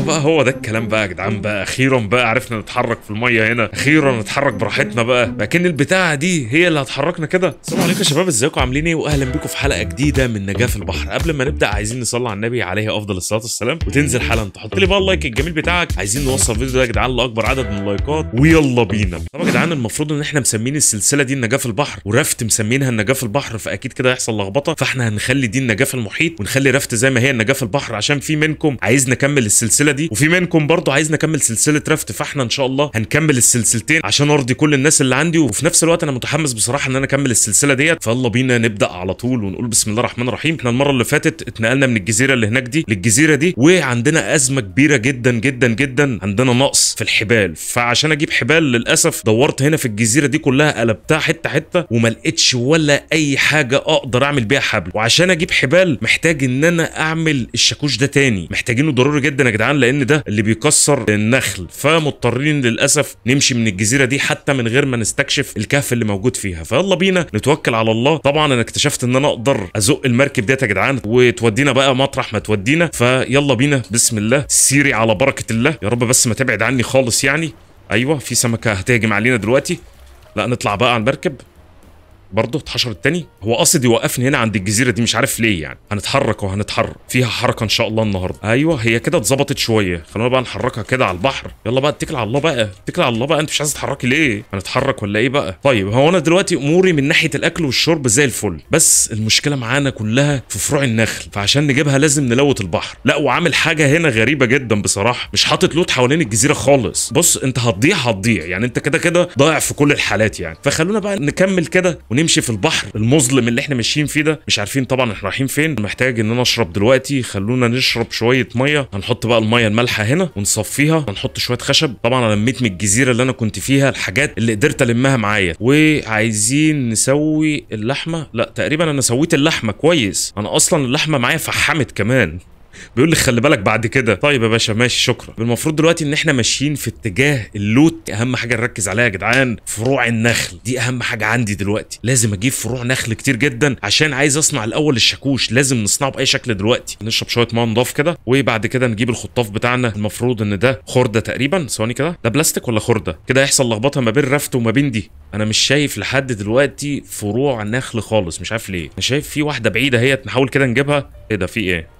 هو بقى هو ده الكلام بقى يا جدعان بقى اخيرا بقى عرفنا نتحرك في الميه هنا اخيرا نتحرك براحتنا بقى لكن البتاعه دي هي اللي هتحركنا كده السلام عليكم يا شباب ازيكم عاملين ايه واهلا بيكم في حلقه جديده من نجاه في البحر قبل ما نبدا عايزين نصلي على النبي عليه افضل الصلاه والسلام وتنزل حالا تحط لي بقى اللايك الجميل بتاعك عايزين نوصل الفيديو ده يا جدعان لاكبر عدد من اللايكات ويلا بينا طب يا جدعان المفروض ان احنا مسمين السلسله دي النجاه في البحر ورفت مسمينها النجاه في البحر فاكيد كده هيحصل لخبطه فاحنا هنخلي دي النجاه في المحيط ونخلي رفت زي ما هي النجاه في البحر عشان في منكم عايز نكمل السلسله السلسله دي وفي منكم برضه عايزنا نكمل سلسله رفت فاحنا ان شاء الله هنكمل السلسلتين عشان ارضي كل الناس اللي عندي وفي نفس الوقت انا متحمس بصراحه ان انا اكمل السلسله ديت فيلا بينا نبدا على طول ونقول بسم الله الرحمن الرحيم احنا المره اللي فاتت اتنقلنا من الجزيره اللي هناك دي للجزيره دي وعندنا ازمه كبيره جدا جدا جدا عندنا نقص في الحبال فعشان اجيب حبال للاسف دورت هنا في الجزيره دي كلها قلبتها حته حته وما لقيتش ولا اي حاجه اقدر اعمل بيها حبل وعشان اجيب حبال محتاج ان انا اعمل الشاكوش ده تاني محتاجينه ضروري جدا يا جدعان لان ده اللي بيكسر النخل فمضطرين للاسف نمشي من الجزيره دي حتى من غير ما نستكشف الكهف اللي موجود فيها فيلا بينا نتوكل على الله طبعا انا اكتشفت ان انا اقدر ازق المركب ديت يا جدعان وتودينا بقى مطرح ما تودينا فيلا بينا بسم الله سيري على بركه الله يا رب بس ما تبعد عني خالص يعني ايوه في سمكه هتهجم علينا دلوقتي لا نطلع بقى على المركب برضه اتحشر التاني هو قاصد يوقفني هنا عند الجزيره دي مش عارف ليه يعني هنتحرك وهنتحرك فيها حركه ان شاء الله النهارده ايوه هي كده اتظبطت شويه خلونا بقى نحركها كده على البحر يلا بقى اتكل على الله بقى اتكل على الله بقى انت مش عايز تتحركي ليه هنتحرك ولا ايه بقى طيب هو انا دلوقتي اموري من ناحيه الاكل والشرب زي الفل بس المشكله معانا كلها في فروع النخل فعشان نجيبها لازم نلوت البحر لا وعامل حاجه هنا غريبه جدا بصراحه مش حاطط لوت حوالين الجزيره خالص بص انت هتضيع هتضيع يعني انت كده كده ضايع في كل الحالات يعني فخلونا بقى نكمل كده هنمشي في البحر المظلم اللي احنا ماشيين فيه ده مش عارفين طبعا احنا رايحين فين محتاج ان انا اشرب دلوقتي خلونا نشرب شويه ميه هنحط بقى الميه المالحه هنا ونصفيها هنحط شويه خشب طبعا انا لميت من الجزيره اللي انا كنت فيها الحاجات اللي قدرت المها معايا وعايزين نسوي اللحمه لا تقريبا انا سويت اللحمه كويس انا اصلا اللحمه معايا فحمت كمان بيقول لي خلي بالك بعد كده طيب يا باشا ماشي شكرا المفروض دلوقتي ان احنا ماشيين في اتجاه اللوت اهم حاجه نركز عليها يا جدعان فروع النخل دي اهم حاجه عندي دلوقتي لازم اجيب فروع نخل كتير جدا عشان عايز اصنع الاول الشاكوش لازم نصنعه باي شكل دلوقتي نشرب شويه ميه نضاف كده وبعد كده نجيب الخطاف بتاعنا المفروض ان ده خرده تقريبا ثواني كده ده بلاستيك ولا خرده كده هيحصل لخبطه ما بين رفت وما بين دي انا مش شايف لحد دلوقتي فروع نخل خالص مش عارف ليه انا شايف في واحده بعيده هي نحاول كده نجيبها ايه ده في ايه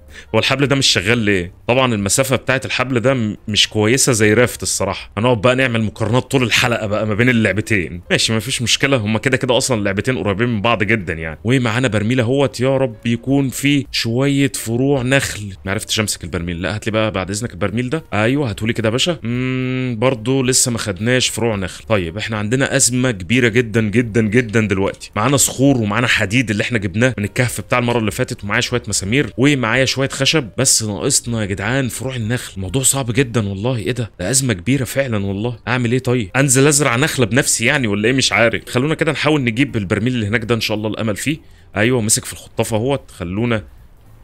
هو الحبل ده مش شغال ليه طبعا المسافه بتاعت الحبل ده مش كويسه زي رافت الصراحه هنقعد بقى نعمل مقارنات طول الحلقه بقى ما بين اللعبتين ماشي ما فيش مشكله هما كده كده اصلا اللعبتين قريبين من بعض جدا يعني ومعانا برميل اهوت يا رب يكون فيه شويه فروع نخل ما عرفتش امسك البرميل لا هات لي بقى بعد اذنك البرميل ده ايوه هاتولي كده يا باشا امم برضه لسه ما خدناش فروع نخل طيب احنا عندنا ازمه كبيره جدا جدا جدا دلوقتي معانا صخور ومعانا حديد اللي احنا جبناه من الكهف بتاع المره اللي فاتت ومعايا شويه مسامير ومعايا شويه شويه خشب بس ناقصنا يا جدعان فروع النخل الموضوع صعب جدا والله ايه ده ده ازمه كبيره فعلا والله اعمل ايه طيب انزل ازرع نخله بنفسي يعني ولا ايه مش عارف خلونا كده نحاول نجيب البرميل اللي هناك ده ان شاء الله الامل فيه ايوه مسك في الخطافه اهوت خلونا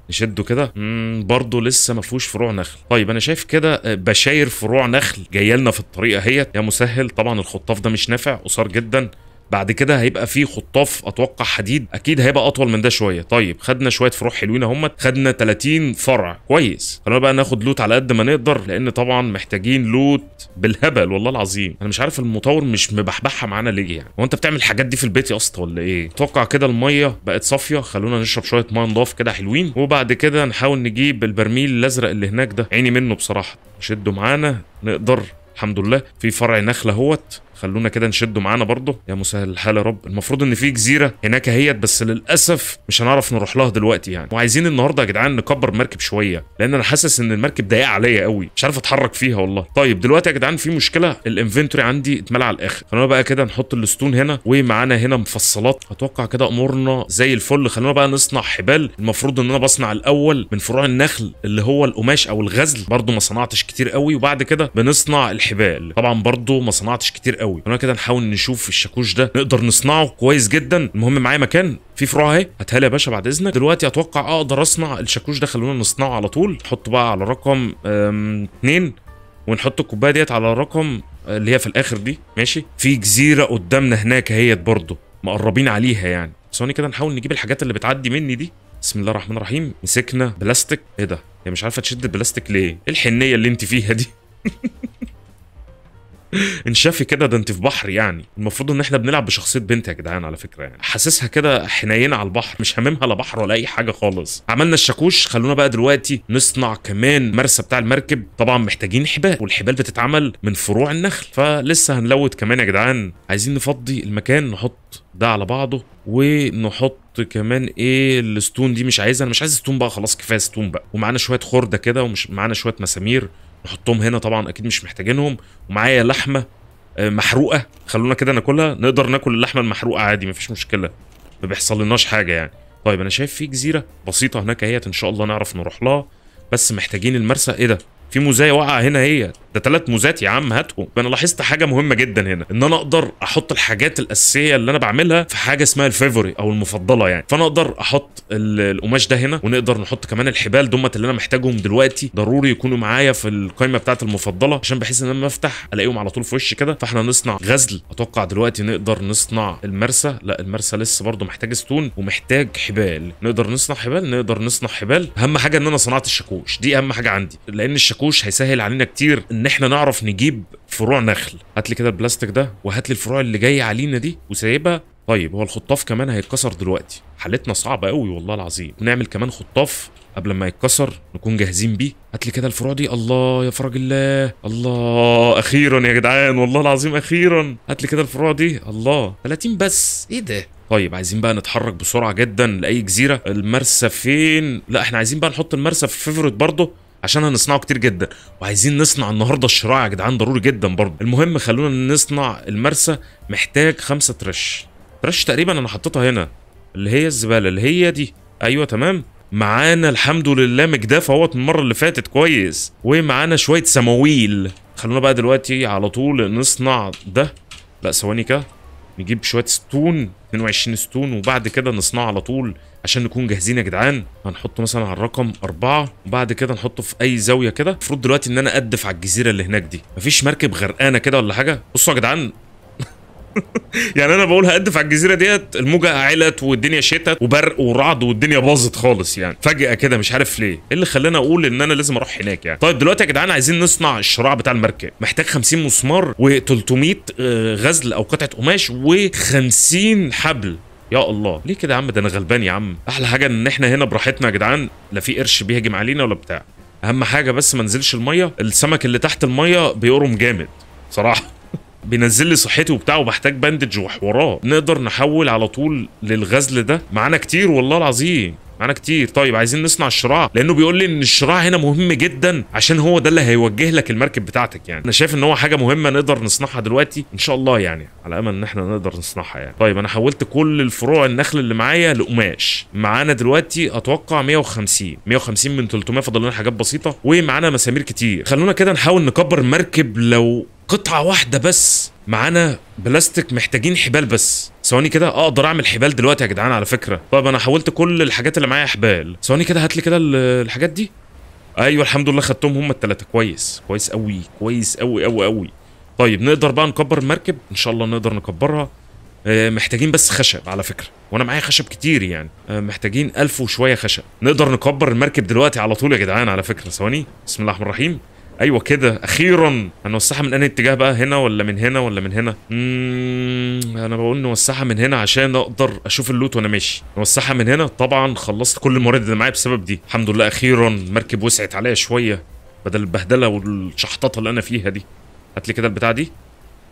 نشده كده برضه لسه ما فيهوش فروع نخل طيب انا شايف كده آه، بشاير فروع نخل جايه لنا في الطريقه اهيت يا مسهل طبعا الخطاف ده مش نافع قصار جدا بعد كده هيبقى في خطاف اتوقع حديد اكيد هيبقى اطول من ده شويه طيب خدنا شويه فروع حلوين اهم خدنا 30 فرع كويس خلونا بقى ناخد لوت على قد ما نقدر لان طبعا محتاجين لوت بالهبل والله العظيم انا مش عارف المطور مش مبحبحها معانا ليه يعني هو انت بتعمل الحاجات دي في البيت يا اسطى ولا ايه اتوقع كده الميه بقت صافيه خلونا نشرب شويه ميه نضاف كده حلوين وبعد كده نحاول نجيب البرميل الازرق اللي هناك ده عيني منه بصراحه شده معانا نقدر الحمد لله في فرع نخله اهوت خلونا كده نشده معانا برضه يا مسهل الحال يا رب المفروض ان في جزيره هناك اهيت بس للاسف مش هنعرف نروح لها دلوقتي يعني وعايزين النهارده يا جدعان نكبر المركب شويه لان انا حاسس ان المركب ضيقه عليا قوي مش عارف اتحرك فيها والله طيب دلوقتي يا جدعان في مشكله الانفنتوري عندي اتملى على الاخر خلونا بقى كده نحط الستون هنا ومعانا هنا مفصلات اتوقع كده امورنا زي الفل خلونا بقى نصنع حبال المفروض ان انا بصنع الاول من فروع النخل اللي هو القماش او الغزل برضه ما صنعتش كتير قوي وبعد كده بنصنع الحبال طبعا برضه ما صنعتش كتير قوي قوي هنا كده نحاول نشوف الشاكوش ده نقدر نصنعه كويس جدا المهم معايا مكان في فروع اهي هاتها لي يا باشا بعد اذنك دلوقتي اتوقع اقدر اصنع الشاكوش ده خلونا نصنعه على طول نحطه بقى على رقم 2 ونحط الكوبايه ديت على رقم آه، اللي هي في الاخر دي ماشي في جزيره قدامنا هناك اهيت برضه مقربين عليها يعني ثواني كده نحاول نجيب الحاجات اللي بتعدي مني دي بسم الله الرحمن الرحيم مسكنا بلاستيك ايه ده هي مش عارفه تشد البلاستيك ليه ايه الحنيه اللي انت فيها دي انشافي كده ده انت في بحر يعني المفروض ان احنا بنلعب بشخصيه بنت يا جدعان على فكره يعني حاسسها كده حنينه على البحر مش هاممها لا بحر ولا اي حاجه خالص عملنا الشاكوش خلونا بقى دلوقتي نصنع كمان مرسى بتاع المركب طبعا محتاجين حبال والحبال بتتعمل من فروع النخل فلسه هنلود كمان يا جدعان عايزين نفضي المكان نحط ده على بعضه ونحط كمان ايه الستون دي مش عايزها انا مش عايز ستون بقى خلاص كفايه ستون بقى ومعانا شويه خرده كده ومش معانا شويه مسامير نحطهم هنا طبعا اكيد مش محتاجينهم ومعايا لحمه آه، محروقه خلونا كده ناكلها نقدر ناكل اللحمه المحروقه عادي مفيش مشكله ما بيحصلناش حاجه يعني طيب انا شايف في جزيره بسيطه هناك اهيت ان شاء الله نعرف نروح لها بس محتاجين المرسى ايه ده في موزايه واقعه هنا هي ده ثلاث موزات يا عم هاتهم انا لاحظت حاجه مهمه جدا هنا ان انا اقدر احط الحاجات الاساسيه اللي انا بعملها في حاجه اسمها الفيفوري او المفضله يعني فانا اقدر احط القماش ده هنا ونقدر نحط كمان الحبال دمت اللي انا محتاجهم دلوقتي ضروري يكونوا معايا في القائمه بتاعت المفضله عشان بحيث ان انا افتح الاقيهم على طول في وشي كده فاحنا نصنع غزل اتوقع دلوقتي نقدر نصنع المرسى لا المرسى لسه برضه محتاج ستون ومحتاج حبال نقدر نصنع حبال نقدر نصنع حبال اهم حاجه ان انا صنعت الشاكوش دي اهم حاجه عندي لان الشاكوش الشاكوش هيسهل علينا كتير ان احنا نعرف نجيب فروع نخل هات لي كده البلاستيك ده وهات لي الفروع اللي جايه علينا دي وسايبها طيب هو الخطاف كمان هيتكسر دلوقتي حالتنا صعبه قوي والله العظيم نعمل كمان خطاف قبل ما يتكسر نكون جاهزين بيه هات لي كده الفروع دي الله يا فرج الله الله اخيرا يا جدعان والله العظيم اخيرا هات لي كده الفروع دي الله 30 بس ايه ده طيب عايزين بقى نتحرك بسرعه جدا لاي جزيره المرسى فين لا احنا عايزين بقى نحط المرسى في فيفورت برضه عشان هنصنعه كتير جدا وعايزين نصنع النهارده الشراع يا جدعان ضروري جدا برضه المهم خلونا نصنع المرسى محتاج خمسة ترش ترش تقريبا انا حطيتها هنا اللي هي الزباله اللي هي دي ايوه تمام معانا الحمد لله مجداف اهوت من المره اللي فاتت كويس ومعانا شويه سماويل خلونا بقى دلوقتي على طول نصنع ده لا ثواني كده نجيب شويه ستون 22 ستون وبعد كده نصنعه على طول عشان نكون جاهزين يا جدعان هنحطه مثلا على الرقم أربعة وبعد كده نحطه في أي زاوية كده المفروض دلوقتي إن أنا أدف على الجزيرة اللي هناك دي مفيش مركب غرقانة كده ولا حاجة بصوا يا جدعان يعني انا بقول هقدف على الجزيره ديت الموجه علت والدنيا شتت وبرق ورعد والدنيا باظت خالص يعني فجاه كده مش عارف ليه ايه اللي خلاني اقول ان انا لازم اروح هناك يعني طيب دلوقتي يا جدعان عايزين نصنع الشراع بتاع المركب محتاج 50 مسمار و300 آه، غزل او قطعه قماش و50 حبل يا الله ليه كده يا عم ده انا غلبان يا عم احلى حاجه ان احنا هنا براحتنا يا جدعان لا في قرش بيهجم علينا ولا بتاع اهم حاجه بس ما ننزلش الميه السمك اللي تحت الميه بيقرم جامد صراحه بينزل لي صحتي وبتاع وبحتاج بندج وحوارات نقدر نحول على طول للغزل ده معانا كتير والله العظيم معانا كتير طيب عايزين نصنع الشراع لانه بيقول لي ان الشراع هنا مهم جدا عشان هو ده اللي هيوجه لك المركب بتاعتك يعني انا شايف ان هو حاجه مهمه نقدر نصنعها دلوقتي ان شاء الله يعني على امل ان احنا نقدر نصنعها يعني طيب انا حولت كل الفروع النخل اللي معايا لقماش معانا دلوقتي اتوقع 150 150 من 300 فاضل لنا حاجات بسيطه ومعانا مسامير كتير خلونا كده نحاول نكبر المركب لو قطعه واحده بس معانا بلاستيك محتاجين حبال بس ثواني كده اقدر اعمل حبال دلوقتي يا جدعان على فكره طب انا حولت كل الحاجات اللي معايا حبال ثواني كده هات لي كده الحاجات دي ايوه الحمد لله خدتهم هم الثلاثه كويس كويس قوي كويس قوي قوي قوي طيب نقدر بقى نكبر المركب ان شاء الله نقدر نكبرها آه، محتاجين بس خشب على فكره وانا معايا خشب كتير يعني آه، محتاجين ألف وشويه خشب نقدر نكبر المركب دلوقتي على طول يا جدعان على فكره ثواني بسم الله الرحمن الرحيم ايوه كده اخيرا هنوسعها من انهي اتجاه بقى هنا ولا من هنا ولا من هنا اممم انا بقول نوسعها من هنا عشان اقدر اشوف اللوت وانا ماشي نوسعها من هنا طبعا خلصت كل الموارد اللي معايا بسبب دي الحمد لله اخيرا المركب وسعت عليا شويه بدل البهدله والشحططه اللي انا فيها دي هات لي كده البتاعه دي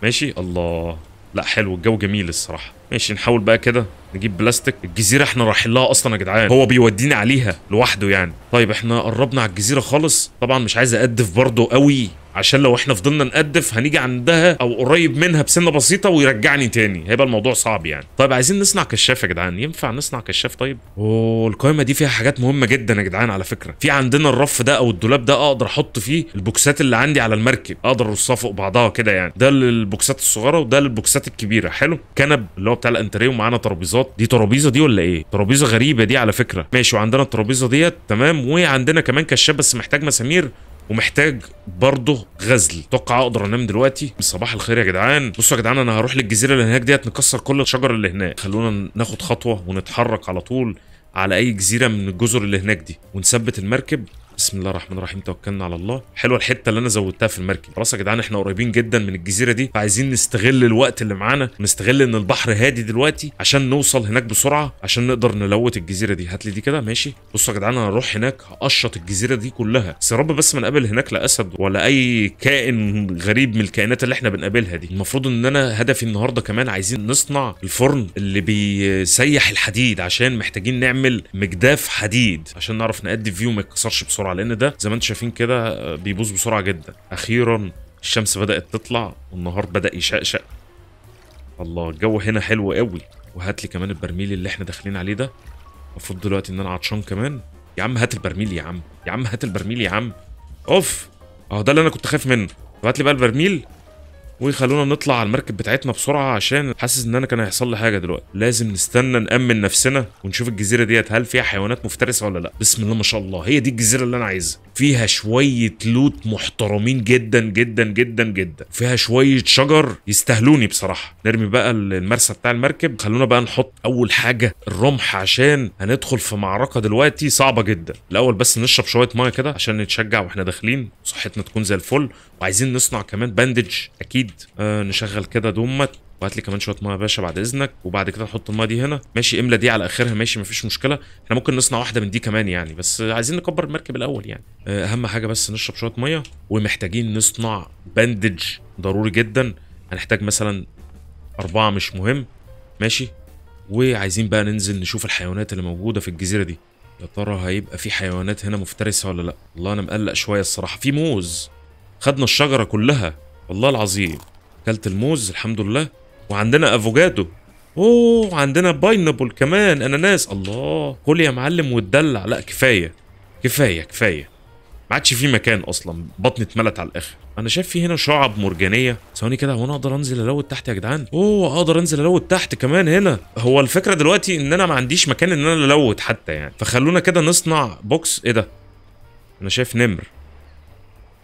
ماشي الله لا حلو الجو جميل الصراحه ماشي نحاول بقى كده نجيب بلاستيك الجزيره احنا رايحين لها اصلا يا جدعان هو بيوديني عليها لوحده يعني طيب احنا قربنا على الجزيره خالص طبعا مش عايز اقدف برضه قوي عشان لو احنا فضلنا نقدف هنيجي عندها او قريب منها بسنه بسيطه ويرجعني تاني هيبقى الموضوع صعب يعني طيب عايزين نصنع كشاف يا جدعان ينفع نصنع كشاف طيب والقائمه دي فيها حاجات مهمه جدا يا جدعان على فكره في عندنا الرف ده او الدولاب ده اقدر احط فيه البوكسات اللي عندي على المركب اقدر ارصها فوق بعضها كده يعني ده للبوكسات الصغيره وده للبوكسات الكبيره حلو كنب اللي هو بتاع الانتريه ومعانا ترابيزات دي ترابيزه دي ولا ايه ترابيزه غريبه دي على فكره ماشي وعندنا الترابيزه ديت تمام وعندنا كمان كشاف بس محتاج مسامير ومحتاج برضه غزل اتوقع اقدر انام دلوقتي صباح الخير يا جدعان بصوا يا جدعان انا هروح للجزيره اللي هناك ديت نكسر كل الشجر اللي هناك خلونا ناخد خطوه ونتحرك على طول على اي جزيره من الجزر اللي هناك دي ونثبت المركب بسم الله الرحمن الرحيم توكلنا على الله حلوه الحته اللي انا زودتها في المركب خلاص يا جدعان احنا قريبين جدا من الجزيره دي فعايزين نستغل الوقت اللي معانا نستغل ان البحر هادي دلوقتي عشان نوصل هناك بسرعه عشان نقدر نلوت الجزيره دي هات لي دي كده ماشي بصوا يا جدعان انا هروح هناك هقشط الجزيره دي كلها بس يا رب بس ما نقابل هناك لا اسد ولا اي كائن غريب من الكائنات اللي احنا بنقابلها دي المفروض ان انا هدفي النهارده كمان عايزين نصنع الفرن اللي بيسيح الحديد عشان محتاجين نعمل مجداف حديد عشان نعرف نأدي فيه وما يتكسرش بسرعه بسرعه لان ده زي ما انتم شايفين كده آه، بيبوظ بسرعه جدا اخيرا الشمس بدات تطلع والنهار بدا يشقشق الله الجو هنا حلو قوي وهات لي كمان البرميل اللي احنا داخلين عليه ده المفروض دلوقتي ان انا عطشان كمان يا عم هات البرميل يا عم يا عم هات البرميل يا عم اوف اهو ده اللي انا كنت خايف منه هات لي بقى البرميل ويخلونا نطلع على المركب بتاعتنا بسرعه عشان حاسس ان انا كان هيحصل لي حاجه دلوقتي لازم نستنى نامن نفسنا ونشوف الجزيره ديت هل فيها حيوانات مفترسه ولا لا بسم الله ما شاء الله هي دي الجزيره اللي انا عايزها فيها شويه لوت محترمين جدا جدا جدا جدا فيها شويه شجر يستاهلوني بصراحه نرمي بقى المرسى بتاع المركب خلونا بقى نحط اول حاجه الرمح عشان هندخل في معركه دلوقتي صعبه جدا الاول بس نشرب شويه ميه كده عشان نتشجع واحنا داخلين صحتنا تكون زي الفل وعايزين نصنع كمان باندج اكيد آه نشغل كده دومت وهات لي كمان شويه ميه يا باشا بعد اذنك وبعد كده نحط الميه دي هنا ماشي املى دي على اخرها ماشي مفيش مشكله احنا ممكن نصنع واحده من دي كمان يعني بس عايزين نكبر المركب الاول يعني آه، اهم حاجه بس نشرب شويه ميه ومحتاجين نصنع باندج ضروري جدا هنحتاج مثلا اربعه مش مهم ماشي وعايزين بقى ننزل نشوف الحيوانات اللي موجوده في الجزيره دي يا ترى هيبقى في حيوانات هنا مفترسه ولا لا والله انا مقلق شويه الصراحه في موز خدنا الشجره كلها والله العظيم اكلت الموز الحمد لله وعندنا افوكادو اوه عندنا باينابل كمان اناناس الله كل يا معلم وتدلع لا كفايه كفايه كفايه ما عادش في مكان اصلا بطني اتملت على الاخر انا شايف في هنا شعب مرجانيه ثواني كده هو انا اقدر انزل الوت تحت يا جدعان اوه اقدر انزل الوت تحت كمان هنا هو الفكره دلوقتي ان انا ما عنديش مكان ان انا الوت حتى يعني فخلونا كده نصنع بوكس ايه ده انا شايف نمر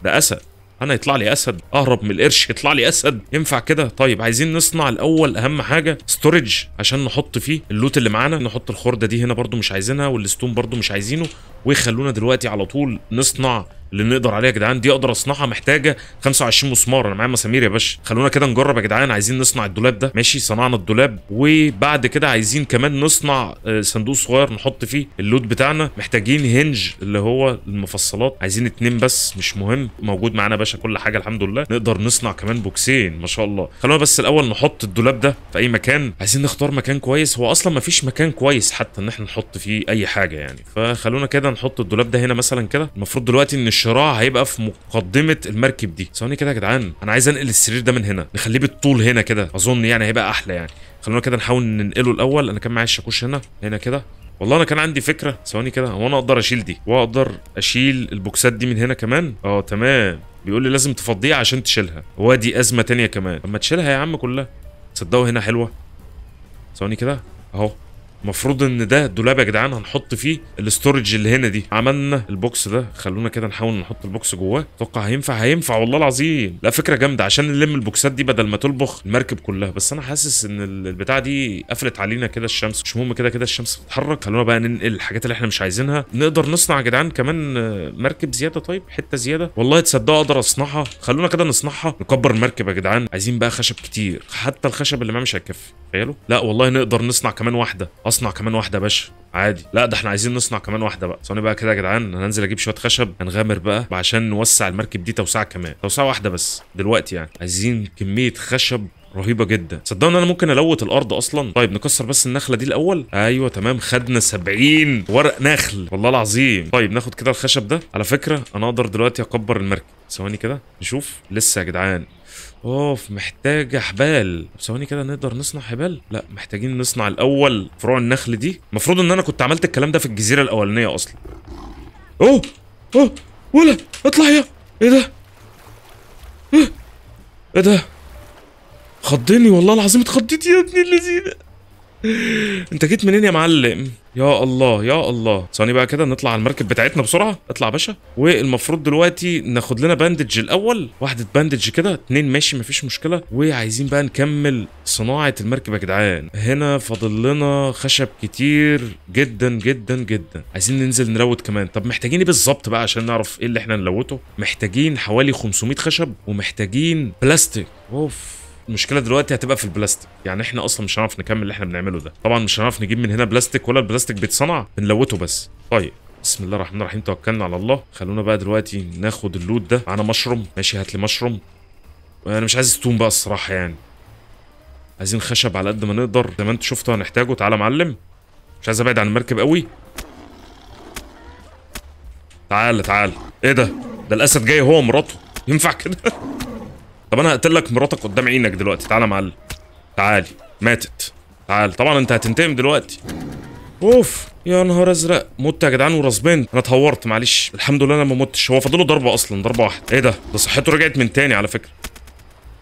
ده اسد انا يطلع لي اسد اهرب من القرش يطلع لي اسد ينفع كده طيب عايزين نصنع الاول اهم حاجه ستورج عشان نحط فيه اللوت اللي معانا نحط الخرده دي هنا برده مش عايزينها والستون برده مش عايزينه ويخلونا دلوقتي على طول نصنع اللي نقدر عليه يا جدعان دي اقدر اصنعها محتاجه 25 مسمار انا معايا مسامير يا باشا خلونا كده نجرب يا جدعان عايزين نصنع الدولاب ده ماشي صنعنا الدولاب وبعد كده عايزين كمان نصنع آه، صندوق صغير نحط فيه اللود بتاعنا محتاجين هنج اللي هو المفصلات عايزين اتنين بس مش مهم موجود معانا يا باشا كل حاجه الحمد لله نقدر نصنع كمان بوكسين ما شاء الله خلونا بس الاول نحط الدولاب ده في اي مكان عايزين نختار مكان كويس هو اصلا ما فيش مكان كويس حتى ان احنا نحط فيه اي حاجه يعني فخلونا كده نحط الدولاب ده هنا مثلا كده المفروض دلوقتي ان الشراع هيبقى في مقدمه المركب دي ثواني كده يا جدعان انا عايز انقل السرير ده من هنا نخليه بالطول هنا كده اظن يعني هيبقى احلى يعني خلونا كده نحاول ننقله الاول انا كان معايا الشاكوش هنا هنا كده والله انا كان عندي فكره ثواني كده هو انا اقدر اشيل دي واقدر اشيل البوكسات دي من هنا كمان اه تمام بيقول لي لازم تفضيها عشان تشيلها وادي ازمه تانية كمان اما تشيلها يا عم كلها تصدقوا هنا حلوه ثواني كده اهو المفروض ان ده الدولاب يا جدعان هنحط فيه الاستورج اللي هنا دي عملنا البوكس ده خلونا كده نحاول نحط البوكس جواه اتوقع هينفع هينفع والله العظيم لا فكره جامده عشان نلم البوكسات دي بدل ما تلبخ المركب كلها بس انا حاسس ان البتاعه دي قفلت علينا كده الشمس مش مهم كده كده الشمس بتتحرك خلونا بقى ننقل الحاجات اللي احنا مش عايزينها نقدر نصنع يا جدعان كمان مركب زياده طيب حته زياده والله تصدقوا اقدر اصنعها خلونا كده نصنعها نكبر المركب يا جدعان عايزين بقى خشب كتير حتى الخشب اللي معاه مش هيكفي تخيلوا لا والله نقدر نصنع كمان واحده اصنع كمان واحده يا باشا عادي لا ده احنا عايزين نصنع كمان واحده بقى ثواني بقى كده يا جدعان هننزل اجيب شويه خشب هنغامر بقى عشان نوسع المركب دي توسعه كمان توسعه واحده بس دلوقتي يعني عايزين كميه خشب رهيبه جدا صدقني انا ممكن الوت الارض اصلا طيب نكسر بس النخله دي الاول ايوه تمام خدنا 70 ورق نخل والله العظيم طيب ناخد كده الخشب ده على فكره انا اقدر دلوقتي اكبر المركب ثواني كده نشوف لسه يا جدعان اوف محتاجه حبال ثواني كده نقدر نصنع حبال لا محتاجين نصنع الاول فروع النخل دي المفروض ان انا كنت عملت الكلام ده في الجزيره الاولانيه اصلا اوه اوه ولا اطلع يا ايه ده ايه, إيه ده خضني والله العظيم اتخضيت يا ابني اللذينه انت جيت منين يا معلم يا الله يا الله ثواني بقى كده نطلع على المركب بتاعتنا بسرعه اطلع يا باشا والمفروض دلوقتي ناخد لنا باندج الاول واحده باندج كده اتنين ماشي مفيش مشكله وعايزين بقى نكمل صناعه المركب يا جدعان هنا فاضل لنا خشب كتير جدا جدا جدا عايزين ننزل نلوت كمان طب محتاجين ايه بالظبط بقى عشان نعرف ايه اللي احنا نلوته محتاجين حوالي 500 خشب ومحتاجين بلاستيك اوف المشكله دلوقتي هتبقى في البلاستيك يعني احنا اصلا مش هنعرف نكمل اللي احنا بنعمله ده طبعا مش هنعرف نجيب من هنا بلاستيك ولا البلاستيك بيتصنع بنلوته بس طيب بسم الله الرحمن الرحيم توكلنا على الله خلونا بقى دلوقتي ناخد اللوت ده معانا مشروم ماشي هات لي مشروم انا مش عايز ستون بقى الصراحه يعني عايزين خشب على قد ما نقدر زي ما انت شفتوا هنحتاجه تعالى معلم مش عايز ابعد عن المركب قوي تعال تعال ايه ده ده الاسد جاي هو ومراته ينفع كده طب انا هقتلك مراتك قدام عينك دلوقتي تعالى يا معلم تعالي ماتت تعال طبعا انت هتنتقم دلوقتي اوف يا نهار ازرق مت يا جدعان ورسبان انا اتهورت معلش الحمد لله انا ما متش هو فاضله ضربه اصلا ضربه واحده ايه ده ده صحته رجعت من تاني على فكره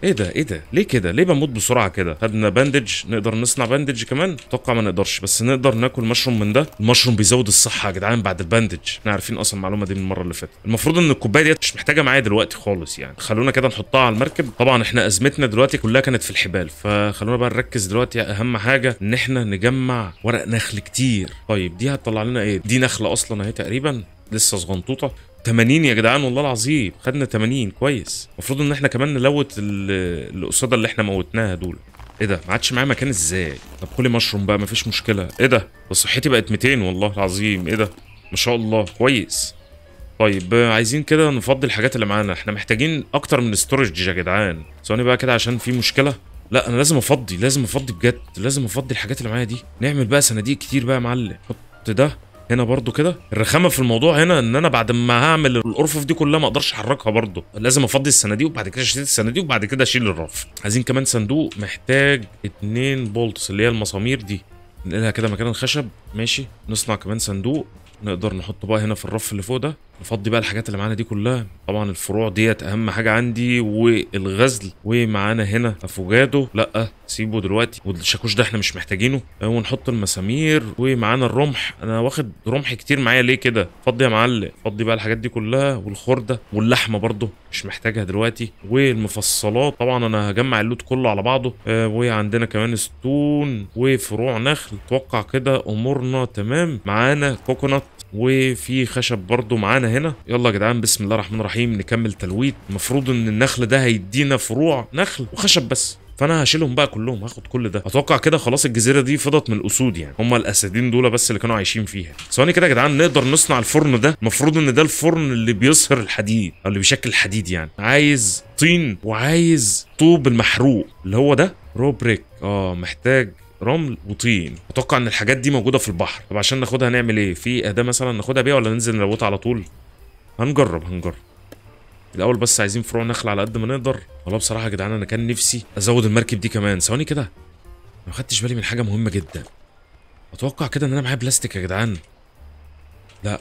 ايه ده ايه ده ليه كده ليه بموت بسرعه كده خدنا باندج نقدر نصنع باندج كمان اتوقع ما نقدرش بس نقدر ناكل مشروم من ده المشروم بيزود الصحه يا جدعان بعد الباندج احنا عارفين اصلا المعلومه دي من المره اللي فاتت المفروض ان الكوبايه دي مش محتاجه معايا دلوقتي خالص يعني خلونا كده نحطها على المركب طبعا احنا ازمتنا دلوقتي كلها كانت في الحبال فخلونا بقى نركز دلوقتي اهم حاجه ان احنا نجمع ورق نخل كتير طيب دي هتطلع لنا ايه دي نخله اصلا اهي تقريبا لسه صغنطوطه 80 يا جدعان والله العظيم خدنا 80 كويس المفروض ان احنا كمان نلوت القصاده اللي احنا موتناها دول ايه ده ما عادش معايا مكان ازاي طب كل مشروم بقى ما فيش مشكله ايه ده وصحتي صحتي بقت 200 والله العظيم ايه ده ما شاء الله كويس طيب عايزين كده نفضي الحاجات اللي معانا احنا محتاجين اكتر من ستورج يا جدعان ثواني بقى كده عشان في مشكله لا انا لازم افضي لازم افضي بجد لازم افضي الحاجات اللي معايا دي نعمل بقى صناديق كتير بقى يا معلم حط ده هنا برضو كده الرخامه في الموضوع هنا ان انا بعد ما هعمل الارفف دي كلها ما اقدرش احركها برضو لازم افضي الصناديق وبعد كده اشيل الصناديق وبعد كده اشيل الرف عايزين كمان صندوق محتاج اتنين بولتس اللي هي المسامير دي ننقلها كده مكان الخشب ماشي نصنع كمان صندوق نقدر نحطه بقى هنا في الرف اللي فوق ده نفضي بقى الحاجات اللي معانا دي كلها طبعا الفروع ديت اهم حاجه عندي والغزل ومعانا هنا افوجادو لا سيبه دلوقتي والشاكوش ده احنا مش محتاجينه أه، ونحط المسامير ومعانا الرمح انا واخد رمح كتير معايا ليه كده فضي يا معلم فضي بقى الحاجات دي كلها والخرده واللحمه برده مش محتاجها دلوقتي والمفصلات طبعا انا هجمع اللوت كله على بعضه أه، وعندنا كمان ستون وفروع نخل اتوقع كده امورنا تمام معانا كوكونات وفي خشب برده معانا هنا يلا يا جدعان بسم الله الرحمن الرحيم نكمل تلويت المفروض ان النخل ده هيدينا فروع نخل وخشب بس فانا هشيلهم بقى كلهم هاخد كل ده اتوقع كده خلاص الجزيره دي فضت من الاسود يعني هم الاسدين دول بس اللي كانوا عايشين فيها ثواني كده يا جدعان نقدر نصنع الفرن ده المفروض ان ده الفرن اللي بيصهر الحديد او اللي بيشكل الحديد يعني عايز طين وعايز طوب المحروق اللي هو ده روبريك اه محتاج رمل وطين اتوقع ان الحاجات دي موجوده في البحر طب عشان ناخدها نعمل ايه في اداه مثلا ناخدها بيها ولا ننزل نلوطها على طول هنجرب هنجرب الاول بس عايزين فروع نخل على قد ما نقدر والله بصراحه يا جدعان انا كان نفسي ازود المركب دي كمان ثواني كده ما خدتش بالي من حاجه مهمه جدا اتوقع كده ان انا معايا بلاستيك يا جدعان لا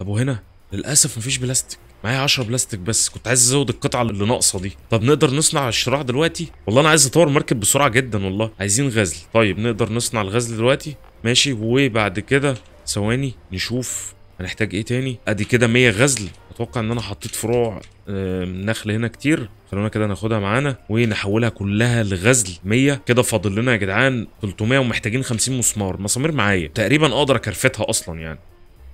طب وهنا للاسف مفيش بلاستيك معايا 10 بلاستيك بس كنت عايز ازود القطعه اللي ناقصه دي طب نقدر نصنع الشراع دلوقتي والله انا عايز اطور مركب بسرعه جدا والله عايزين غزل طيب نقدر نصنع الغزل دلوقتي ماشي وبعد كده ثواني نشوف هنحتاج ايه تاني ادي كده 100 غزل اتوقع ان انا حطيت فروع آه، نخل هنا كتير خلونا كده ناخدها معانا ونحولها كلها لغزل 100 كده فاضل لنا يا جدعان 300 ومحتاجين 50 مسمار مسامير معايا تقريبا اقدر اكرفتها اصلا يعني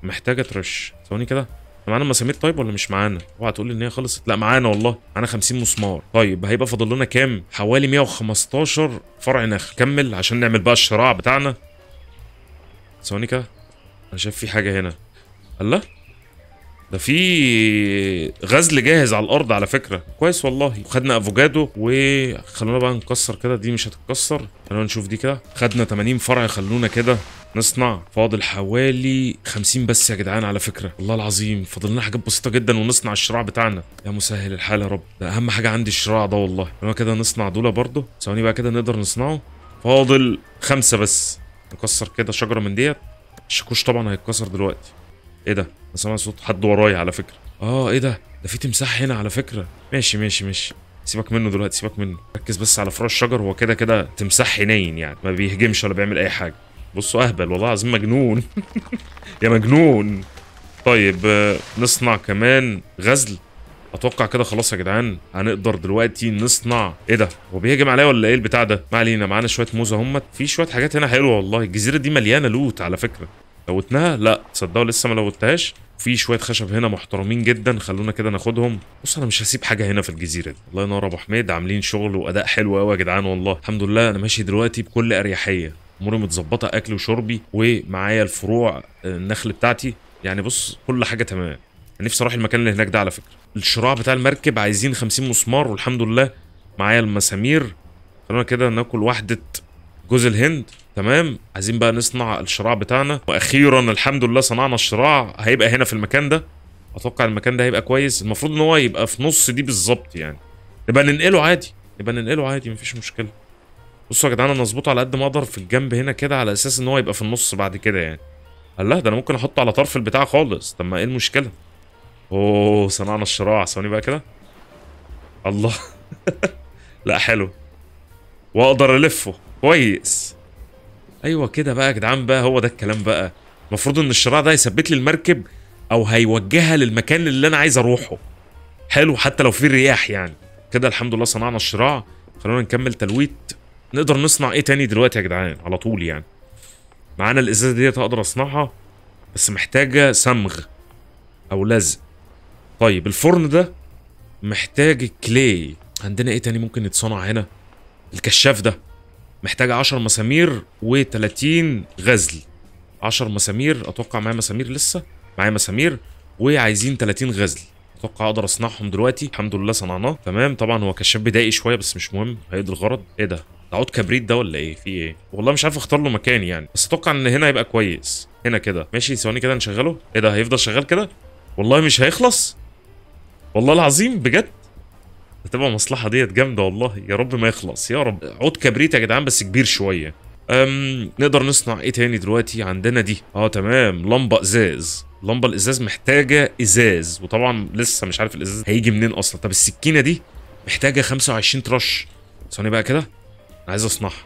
محتاجه ترش ثواني كده معانا مسامير طيب ولا مش معانا؟ اوعى تقول لي ان هي خلصت، لا معانا والله، معانا 50 مسمار، طيب هيبقى فاضل لنا كام؟ حوالي 115 فرع نخل، كمل عشان نعمل بقى الشراع بتاعنا. ثواني كده انا شايف في حاجة هنا. الله ده في غزل جاهز على الارض على فكره كويس والله وخدنا افوكادو وخلونا بقى نكسر كده دي مش هتتكسر خلونا نشوف دي كده خدنا 80 فرع خلونا كده نصنع فاضل حوالي 50 بس يا جدعان على فكره والله العظيم فاضل لنا حاجات بسيطه جدا ونصنع الشراع بتاعنا يا مسهل الحال يا رب ده اهم حاجه عندي الشراع ده والله لو كده نصنع دول برضه ثواني بقى كده نقدر نصنعه فاضل خمسه بس نكسر كده شجره من ديت الشكوش طبعا هيتكسر دلوقتي ايه ده انا سامع صوت حد ورايا على فكره اه ايه ده ده في تمساح هنا على فكره ماشي ماشي ماشي سيبك منه دلوقتي سيبك منه ركز بس على فروع الشجر هو كده كده تمساح حنين يعني ما بيهجمش ولا بيعمل اي حاجه بصوا اهبل والله العظيم مجنون يا مجنون طيب آه، نصنع كمان غزل اتوقع كده خلاص يا جدعان هنقدر دلوقتي نصنع ايه ده هو بيهجم عليا ولا ايه البتاع ده ما علينا معانا شويه موزه همت في شويه حاجات هنا حلوه والله الجزيره دي مليانه لوت على فكره لوتناها لا تصدقوا لسه ما لوتهاش في شويه خشب هنا محترمين جدا خلونا كده ناخدهم بص انا مش هسيب حاجه هنا في الجزيره دي الله ينور ابو حميد عاملين شغل واداء حلو قوي يا جدعان والله الحمد لله انا ماشي دلوقتي بكل اريحيه اموري متظبطه اكل وشربي ومعايا الفروع آه، النخل بتاعتي يعني بص كل حاجه تمام نفسي اروح المكان اللي هناك ده على فكره الشراع بتاع المركب عايزين 50 مسمار والحمد لله معايا المسامير خلونا كده ناكل واحده جوز الهند تمام عايزين بقى نصنع الشراع بتاعنا واخيرا الحمد لله صنعنا الشراع هيبقى هنا في المكان ده اتوقع المكان ده هيبقى كويس المفروض ان هو يبقى في نص دي بالظبط يعني نبقى ننقله عادي نبقى ننقله عادي مفيش مشكله بصوا يا جدعان انا اظبطه على قد ما اقدر في الجنب هنا كده على اساس ان هو يبقى في النص بعد كده يعني قال لا ده انا ممكن احطه على طرف البتاع خالص طب ما ايه المشكله اوه صنعنا الشراع ثواني بقى كده الله لا حلو واقدر الفه كويس ايوه كده بقى يا جدعان بقى هو ده الكلام بقى المفروض ان الشراع ده هيثبت لي المركب او هيوجهها للمكان اللي انا عايز اروحه حلو حتى لو في رياح يعني كده الحمد لله صنعنا الشراع خلونا نكمل تلويت نقدر نصنع ايه تاني دلوقتي يا جدعان على طول يعني معانا الازازه ديت اقدر اصنعها بس محتاجه صمغ او لزق طيب الفرن ده محتاج كلي عندنا ايه تاني ممكن يتصنع هنا الكشاف ده محتاج 10 مسامير و30 غزل 10 مسامير اتوقع معايا مسامير لسه معايا مسامير وعايزين 30 غزل اتوقع اقدر اصنعهم دلوقتي الحمد لله صنعناه تمام طبعا هو كشاف بدائي شويه بس مش مهم هيقضي الغرض ايه ده عود كبريت ده ولا ايه في ايه والله مش عارف اختار له مكان يعني بس اتوقع ان هنا هيبقى كويس هنا كده ماشي ثواني كده نشغله ايه ده هيفضل شغال كده والله مش هيخلص والله العظيم بجد هتبقى مصلحه ديت جامده والله يا رب ما يخلص يا رب عود كبريت يا جدعان بس كبير شويه أم نقدر نصنع ايه تاني دلوقتي عندنا دي اه تمام لمبه ازاز لمبه الازاز محتاجه ازاز وطبعا لسه مش عارف الازاز هيجي منين اصلا طب السكينه دي محتاجه 25 ترش ثواني بقى كده انا عايز اصنعها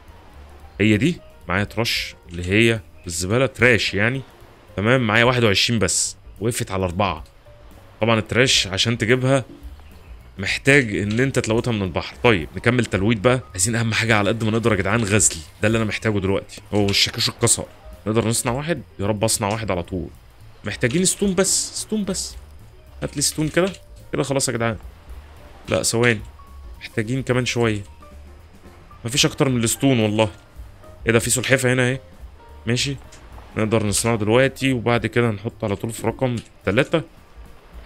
هي دي معايا ترش اللي هي بالزباله تراش يعني تمام معايا 21 بس وقفت على اربعه طبعا التراش عشان تجيبها محتاج ان انت تلوتها من البحر طيب نكمل تلويت بقى عايزين اهم حاجه على قد ما نقدر يا جدعان غزل ده اللي انا محتاجه دلوقتي هو الشكاش اتكسر نقدر نصنع واحد يا رب اصنع واحد على طول محتاجين ستون بس ستون بس هات لي ستون كده كده خلاص يا جدعان لا ثواني محتاجين كمان شويه مفيش اكتر من الستون والله ايه ده في سلحفه هنا اهي ماشي نقدر نصنعه دلوقتي وبعد كده نحط على طول في رقم ثلاثة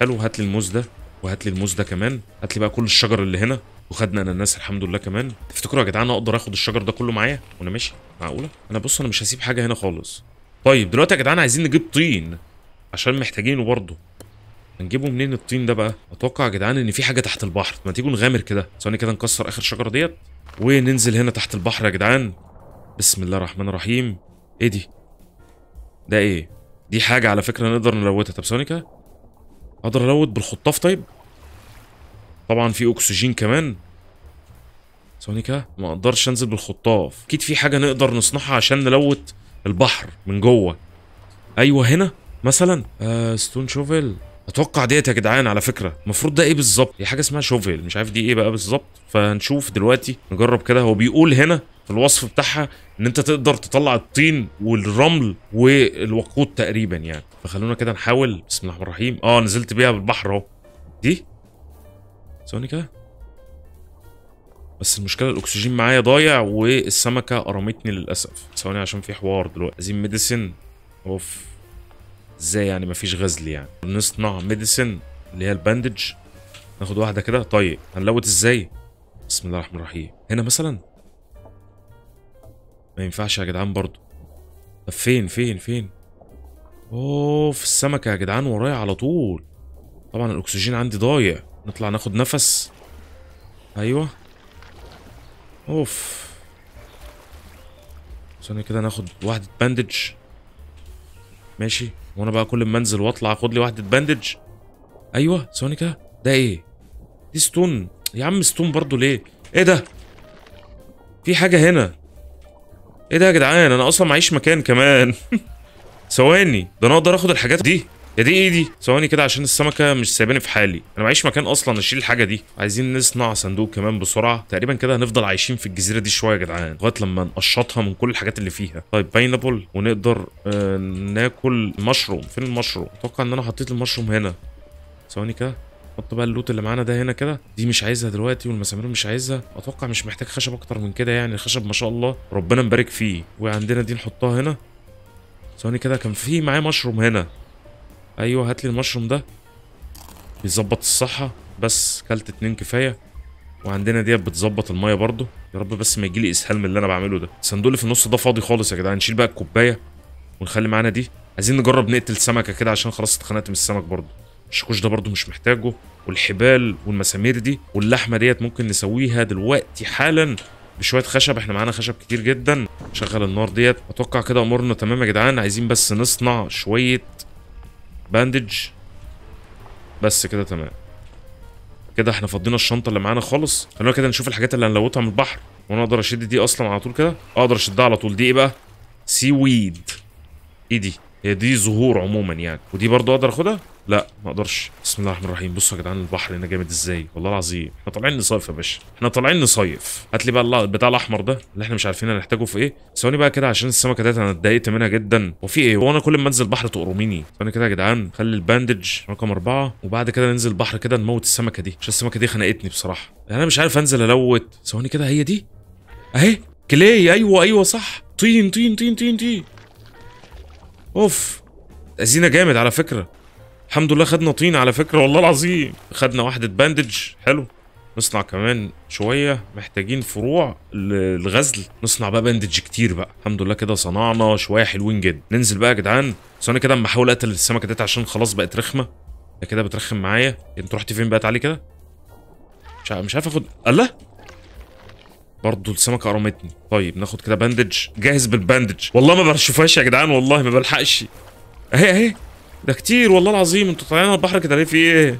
حلو هات لي الموز ده وهات لي الموز ده كمان هات لي بقى كل الشجر اللي هنا وخدنا اناناس الحمد لله كمان تفتكروا يا جدعان اقدر اخد الشجر ده كله معايا وانا ماشي معقوله انا بص انا مش هسيب حاجه هنا خالص طيب دلوقتي يا جدعان عايزين نجيب طين عشان محتاجينه برضه هنجيبه منين الطين ده بقى اتوقع يا جدعان ان في حاجه تحت البحر ما تيجوا نغامر كده ثواني كده نكسر اخر شجره ديت وننزل هنا تحت البحر يا جدعان بسم الله الرحمن الرحيم ايه دي ده ايه دي حاجه على فكره نقدر نلوتها طب سونيكا اقدر الوت بالخطاف طيب طبعا في اكسجين كمان سونيكا ما اقدرش انزل بالخطاف اكيد في حاجه نقدر نصنعها عشان نلوت البحر من جوه ايوه هنا مثلا آه ستون شوفل اتوقع ديت يا جدعان على فكره المفروض ده ايه بالظبط هي حاجه اسمها شوفل مش عارف دي ايه بقى بالظبط فهنشوف دلوقتي نجرب كده هو بيقول هنا في الوصف بتاعها ان انت تقدر تطلع الطين والرمل والوقود تقريبا يعني فخلونا كده نحاول بسم الله الرحمن الرحيم اه نزلت بيها بالبحر اهو دي ثواني كده بس المشكله الاكسجين معايا ضايع والسمكه رمتني للاسف ثواني عشان في حوار دلوقتي عايزين ميديسن اوف ازاي يعني مفيش غزل يعني نصنع ميديسن اللي هي الباندج ناخد واحده كده طيب هنلوت ازاي بسم الله الرحمن الرحيم هنا مثلا ما ينفعش يا جدعان برضو طب فين فين فين اوه في السمكه يا جدعان ورايا على طول طبعا الاكسجين عندي ضايع نطلع ناخد نفس ايوه اوف ثانية كده ناخد واحدة باندج ماشي وانا بقى كل ما انزل واطلع خد لي واحده باندج ايوه سونيكا ده ايه دي ستون يا عم ستون برضو ليه ايه ده في حاجه هنا ايه ده يا جدعان انا اصلا معيش مكان كمان ثواني ده انا اقدر اخد الحاجات دي يا دي ايه دي ثواني كده عشان السمكه مش سايباني في حالي انا معيش مكان اصلا اشيل الحاجه دي عايزين نصنع صندوق كمان بسرعه تقريبا كده هنفضل عايشين في الجزيره دي شويه يا جدعان لغايه لما نقشطها من كل الحاجات اللي فيها طيب باينابل ونقدر آه ناكل مشروم فين المشروم اتوقع ان انا حطيت المشروم هنا ثواني كده نحط بقى اللوت اللي معانا ده هنا كده دي مش عايزها دلوقتي والمسامير مش عايزها اتوقع مش محتاج خشب اكتر من كده يعني الخشب ما شاء الله ربنا مبارك فيه وعندنا دي نحطها هنا ثواني كده كان في معايا مشروم هنا ايوه هات لي المشروم ده يظبط الصحه بس كلت اتنين كفايه وعندنا ديت بتظبط الميه برضو يا رب بس ما يجيلي اسهال من اللي انا بعمله ده الصندوق اللي في النص ده فاضي خالص يا جدعان نشيل بقى الكوبايه ونخلي معانا دي عايزين نجرب نقتل سمكه كده عشان خلاص اتخنقت من السمك برضو الشكوش ده برضو مش محتاجه والحبال والمسامير دي واللحمه ديت ممكن نسويها دلوقتي حالا بشويه خشب احنا معانا خشب كتير جدا شغل النار ديت اتوقع كده امورنا تمام يا جدعان عايزين بس نصنع شويه باندج بس كده تمام كده احنا فضينا الشنطه اللي معانا خالص خلونا كده نشوف الحاجات اللي هنلوتها من البحر وانا اقدر اشد دي اصلا على طول كده اقدر اشدها على طول دي ايه بقى سي ويد ايه دي هي دي زهور عموما يعني ودي برضو اقدر اخدها لا ما اقدرش بسم الله الرحمن الرحيم بصوا يا جدعان البحر هنا جامد ازاي والله العظيم احنا طالعين نصيف يا باشا احنا طالعين نصيف هات لي بقى البتاع الاحمر ده اللي احنا مش عارفين هنحتاجه في ايه ثواني بقى كده عشان السمكه ديت انا اتضايقت منها جدا وفي ايه هو انا كل ما انزل البحر تقرميني ثواني كده يا جدعان خلي الباندج رقم اربعه وبعد كده ننزل البحر كده نموت السمكه دي عشان السمكه دي خنقتني بصراحه انا مش عارف انزل الوت ثواني كده هي دي اهي كلي ايوه ايوه صح طين طين طين طين طين اوف ازينا جامد على فكره الحمد لله خدنا طين على فكرة والله العظيم خدنا واحدة باندج حلو نصنع كمان شوية محتاجين فروع للغزل نصنع بقى باندج كتير بقى الحمد لله كده صنعنا شوية حلوين جدا ننزل بقى يا جدعان بس انا كده اما احاول اقتل السمكة ديت عشان خلاص بقت رخمة ده كده بترخم معايا انت رحت فين بقى تعالي كده مش عارف مش عارف اخد الله برضه السمكه قرمتني طيب ناخد كده باندج جاهز بالباندج والله ما بشوفهاش يا جدعان والله ما بلحقش اهي اهي ده كتير والله العظيم انتوا طالعين على البحر كده ليه في ايه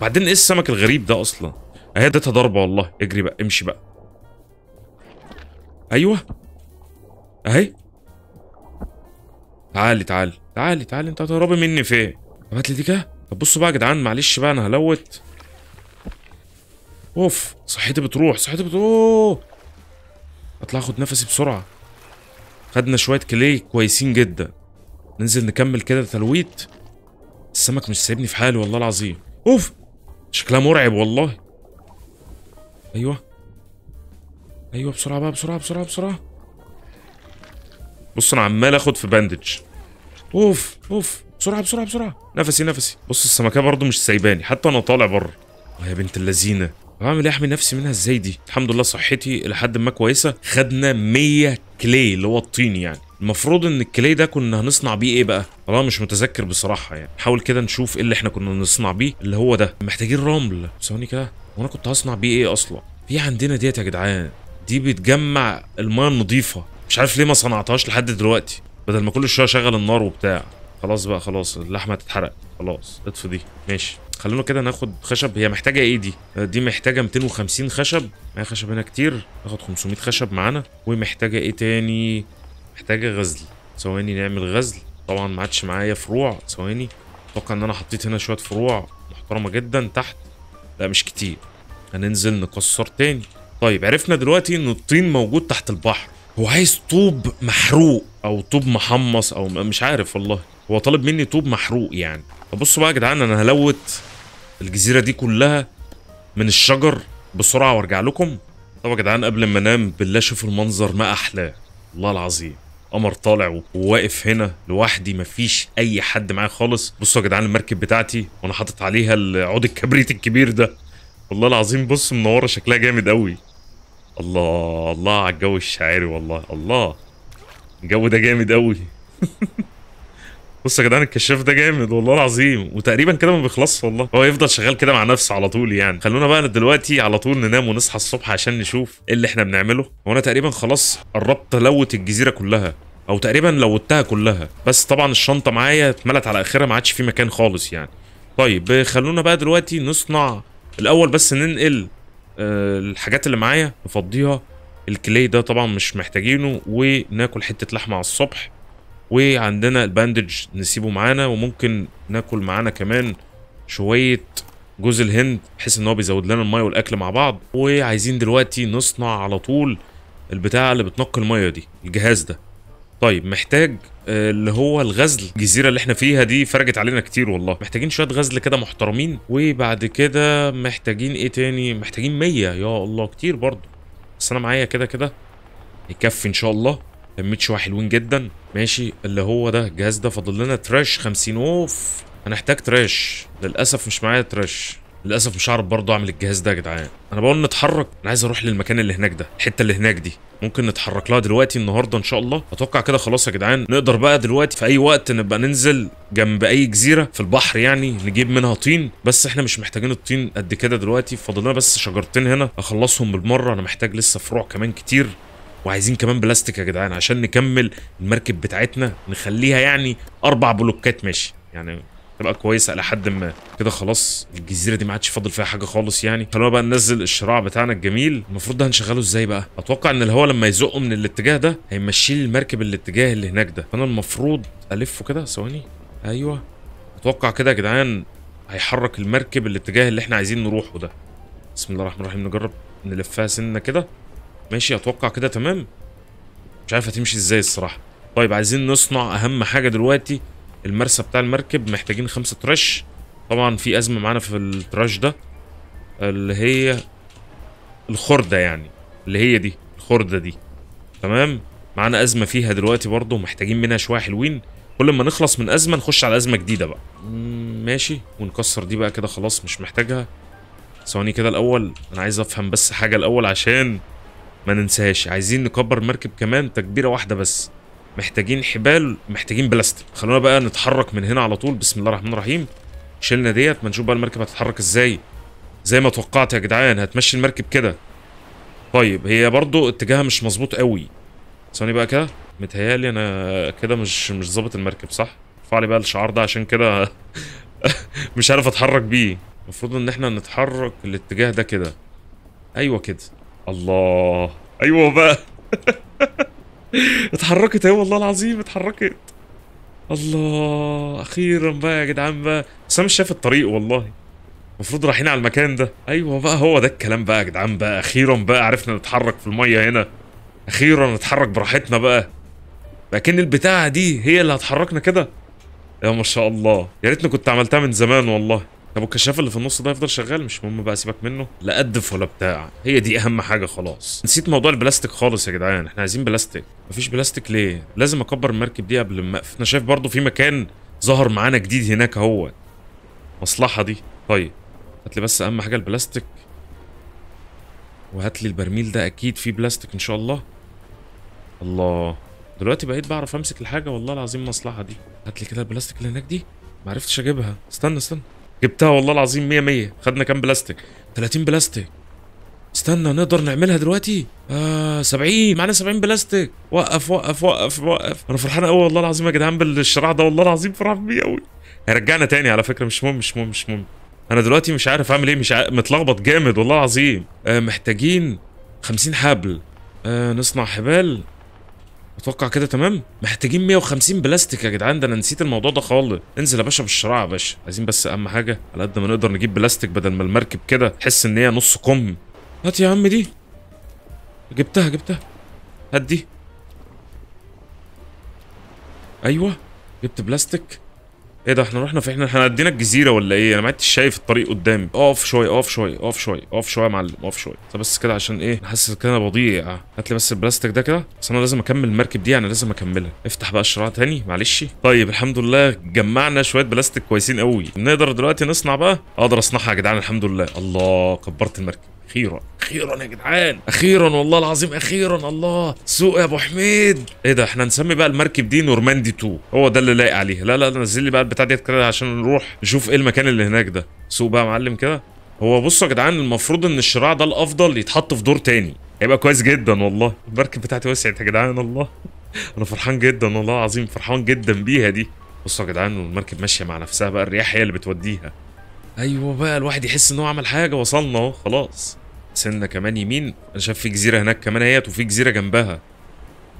بعدين ايه السمك الغريب ده اصلا اهي اديتها ضربه والله اجري بقى امشي بقى ايوه اهي تعالي تعالي تعالي تعالي انت هتهربي مني فين طب هات لي دي كده طب بصوا بقى يا جدعان معلش بقى انا هلوت اوف صحتي بتروح صحتي بتروح اطلع اخد نفسي بسرعه خدنا شويه كلي كويسين جدا ننزل نكمل كده تلويت السمك مش سايبني في حالي والله العظيم اوف شكلها مرعب والله ايوه ايوه بسرعه بقى بسرعه بسرعه بسرعه بص انا عمال اخد في باندج اوف اوف بسرعه بسرعه بسرعه نفسي نفسي بص السمكه برضو مش سايباني حتى انا طالع بره آه يا بنت اللذينه بعمل ايه احمي نفسي منها ازاي دي الحمد لله صحتي لحد ما كويسه خدنا 100 كلي اللي هو الطين يعني المفروض ان الكلي ده كنا هنصنع بيه ايه بقى والله مش متذكر بصراحه يعني نحاول كده نشوف ايه اللي احنا كنا نصنع بيه اللي هو ده محتاجين رمل ثواني كده وانا كنت هصنع بيه ايه اصلا في عندنا ديت يا جدعان دي بتجمع الميه النظيفه مش عارف ليه ما صنعتهاش لحد دلوقتي بدل ما كل شويه اشغل النار وبتاع خلاص بقى خلاص اللحمه تتحرق خلاص اطفي دي ماشي خلونا كده ناخد خشب هي محتاجه ايه دي دي محتاجه 250 خشب معايا خشب هنا كتير ناخد 500 خشب معانا ومحتاجه ايه تاني محتاجه غزل ثواني نعمل غزل طبعا ما عادش معايا فروع ثواني اتوقع ان انا حطيت هنا شويه فروع محترمه جدا تحت لا مش كتير هننزل نكسر تاني طيب عرفنا دلوقتي ان الطين موجود تحت البحر هو عايز طوب محروق او طوب محمص او مش عارف والله هو طالب مني طوب محروق يعني فبصوا بقى يا جدعان انا هلوت الجزيره دي كلها من الشجر بسرعه وارجع لكم طب يا جدعان قبل ما انام بالله شوف المنظر ما احلاه والله العظيم قمر طالع وواقف هنا لوحدي مفيش اي حد معايا خالص بصوا يا جدعان المركب بتاعتي وانا حاطط عليها عود الكبريت الكبير ده والله العظيم بص منوره شكلها جامد قوي الله الله على الجو الشاعري والله الله الجو ده جامد قوي بص يا جدعان الكشاف ده جامد والله العظيم وتقريبا كده ما بيخلصش والله هو يفضل شغال كده مع نفسه على طول يعني خلونا بقى دلوقتي على طول ننام ونصحى الصبح عشان نشوف ايه اللي احنا بنعمله وانا تقريبا خلاص قربت لوت الجزيره كلها او تقريبا لوتها كلها بس طبعا الشنطه معايا اتملت على اخرها ما عادش في مكان خالص يعني طيب خلونا بقى دلوقتي نصنع الاول بس ننقل آه، الحاجات اللي معايا نفضيها الكلي ده طبعا مش محتاجينه وناكل حته لحمه على الصبح وعندنا الباندج نسيبه معانا وممكن ناكل معانا كمان شويه جوز الهند بحيث ان هو بيزود لنا الميه والاكل مع بعض وعايزين دلوقتي نصنع على طول البتاع اللي بتنقي الميه دي الجهاز ده طيب محتاج آه، اللي هو الغزل الجزيرة اللي احنا فيها دي فرجت علينا كتير والله محتاجين شوية غزل كده محترمين وبعد كده محتاجين ايه تاني محتاجين مية يا الله كتير برضه بس انا معايا كده كده يكفي ان شاء الله تميت حلوين جدا ماشي اللي هو ده الجهاز ده فاضل لنا تراش 50 اوف هنحتاج تراش للاسف مش معايا تراش للاسف مش هعرف برضه اعمل الجهاز ده يا جدعان انا بقول نتحرك انا عايز اروح للمكان اللي هناك ده الحته اللي هناك دي ممكن نتحرك لها دلوقتي النهارده ان شاء الله اتوقع كده خلاص يا جدعان نقدر بقى دلوقتي في اي وقت نبقى ننزل جنب اي جزيره في البحر يعني نجيب منها طين بس احنا مش محتاجين الطين قد كده دلوقتي فاضل لنا بس شجرتين هنا اخلصهم بالمره انا محتاج لسه فروع كمان كتير وعايزين كمان بلاستيك يا جدعان عشان نكمل المركب بتاعتنا نخليها يعني اربع بلوكات ماشي يعني تبقى كويسه الى حد ما كده خلاص الجزيره دي ما عادش فاضل فيها حاجه خالص يعني خلونا بقى ننزل الشراع بتاعنا الجميل المفروض ده هنشغله ازاي بقى اتوقع ان الهواء لما يزقه من الاتجاه ده هيمشي لي المركب الاتجاه اللي هناك ده فانا المفروض الفه كده ثواني ايوه اتوقع كده يا جدعان هيحرك المركب الاتجاه اللي احنا عايزين نروحه ده بسم الله الرحمن الرحيم نجرب نلفها سنه كده ماشي اتوقع كده تمام مش عارف هتمشي ازاي الصراحه طيب عايزين نصنع اهم حاجه دلوقتي المرسى بتاع المركب محتاجين خمسة ترش طبعا في ازمه معانا في التراش ده اللي هي الخرده يعني اللي هي دي الخرده دي تمام معانا ازمه فيها دلوقتي برضه محتاجين منها شويه حلوين كل ما نخلص من ازمه نخش على ازمه جديده بقى ماشي ونكسر دي بقى كده خلاص مش محتاجها ثواني كده الاول انا عايز افهم بس حاجه الاول عشان ما ننساهاش عايزين نكبر المركب كمان تكبيره واحده بس محتاجين حبال محتاجين بلاستر خلونا بقى نتحرك من هنا على طول بسم الله الرحمن الرحيم شلنا ديت ما نشوف بقى المركب هتتحرك ازاي زي ما توقعت يا جدعان هتمشي المركب كده طيب هي برضو اتجاهها مش مظبوط قوي ثواني بقى كده متهيالي انا كده مش مش ظابط المركب صح ارفع لي بقى الشعار ده عشان كده مش عارف اتحرك بيه المفروض ان احنا نتحرك الاتجاه ده كده ايوه كده الله ايوه بقى اتحركت اهي والله العظيم اتحركت الله اخيرا بقى يا جدعان بقى بس انا مش شايف الطريق والله المفروض رايحين على المكان ده ايوه بقى هو ده الكلام بقى يا جدعان بقى اخيرا بقى عرفنا نتحرك في الميه هنا اخيرا نتحرك براحتنا بقى لكن البتاعه دي هي اللي هتحركنا كده يا ما شاء الله يا ريتني كنت عملتها من زمان والله طب الكشاف اللي في النص ده يفضل شغال مش مهم بقى سيبك منه لا قدف ولا بتاع هي دي اهم حاجه خلاص نسيت موضوع البلاستيك خالص يا جدعان احنا عايزين بلاستيك مفيش بلاستيك ليه لازم اكبر المركب دي قبل ما انا شايف برضو في مكان ظهر معانا جديد هناك هو مصلحه دي طيب هات لي بس اهم حاجه البلاستيك وهات لي البرميل ده اكيد فيه بلاستيك ان شاء الله الله دلوقتي بقيت بعرف امسك الحاجه والله العظيم مصلحه دي هات لي كده البلاستيك اللي هناك دي معرفتش اجيبها استنى استنى جبتها والله العظيم 100 100 خدنا كام بلاستيك 30 بلاستيك استنى نقدر نعملها دلوقتي آه 70 معانا 70 بلاستيك وقف وقف وقف وقف انا فرحان قوي والله العظيم يا جدعان بالشراع ده والله العظيم فرحان بيه قوي هيرجعنا تاني على فكره مش مهم مش مهم مش مهم انا دلوقتي مش عارف اعمل ايه مش عارف متلخبط جامد والله العظيم آه محتاجين 50 حبل آه نصنع حبال اتوقع كده تمام محتاجين 150 بلاستيك يا جدعان ده انا نسيت الموضوع ده خالص انزل يا باشا بالشراع يا باشا عايزين بس اهم حاجه على قد ما نقدر نجيب بلاستيك بدل ما المركب كده تحس ان هي نص كم هات يا عم دي جبتها جبتها هات دي ايوه جبت بلاستيك ايه ده احنا رحنا في احنا احنا عدينا الجزيره ولا ايه انا ما عدتش شايف الطريق قدامي اقف شويه اقف شويه اقف شويه اقف شويه يا معلم اقف شويه طب بس كده عشان ايه حاسس كده انا بضيع هات لي بس البلاستيك ده كده بس انا لازم اكمل المركب دي يعني لازم اكملها افتح بقى الشراع تاني معلش طيب الحمد لله جمعنا شويه بلاستيك كويسين قوي نقدر دلوقتي نصنع بقى اقدر اصنعها يا جدعان الحمد لله الله كبرت المركب اخيرا اخيرا يا جدعان اخيرا والله العظيم اخيرا الله سوق يا ابو حميد ايه ده احنا نسمي بقى المركب دي نورماندي 2 هو ده اللي لايق عليها لا لا نزل لي بقى البتاع ديت كده عشان نروح نشوف ايه المكان اللي هناك ده سوق بقى يا معلم كده هو بصوا يا جدعان المفروض ان الشراع ده الافضل يتحط في دور تاني هيبقى كويس جدا والله المركب بتاعتي وسعت يا جدعان الله انا فرحان جدا والله العظيم فرحان جدا بيها دي بصوا يا جدعان المركب ماشيه مع نفسها بقى الرياح هي اللي بتوديها ايوه بقى الواحد يحس ان هو عمل حاجه وصلنا اهو خلاص سنة كمان يمين انا شايف في جزيرة هناك كمان اهيت وفي جزيرة جنبها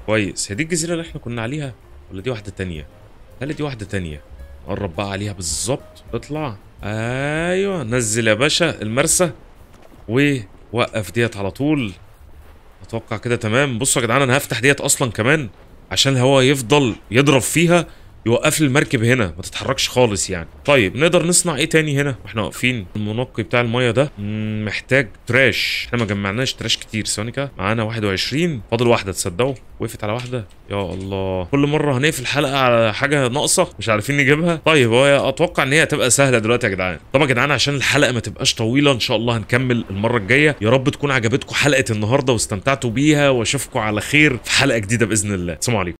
كويس هي دي الجزيرة اللي احنا كنا عليها ولا دي واحدة تانية هل دي واحدة تانية قرب بقى عليها بالظبط اطلع ايوه نزل يا باشا المرسى ووقف ديت على طول اتوقع كده تمام بصوا يا جدعان انا هفتح ديت اصلا كمان عشان الهواء يفضل يضرب فيها يوقف لي المركب هنا ما تتحركش خالص يعني طيب نقدر نصنع ايه تاني هنا واحنا واقفين المنقي بتاع الميه ده محتاج تراش احنا ما جمعناش تراش كتير سونيكا معانا 21 فاضل واحده تصدقوا وقفت على واحده يا الله كل مره هنقفل حلقه على حاجه ناقصه مش عارفين نجيبها طيب هو اتوقع ان هي هتبقى سهله دلوقتي يا جدعان طب يا جدعان عشان الحلقه ما تبقاش طويله ان شاء الله هنكمل المره الجايه يا رب تكون عجبتكم حلقه النهارده واستمتعتوا بيها واشوفكم على خير في حلقه جديده باذن الله سلام عليكم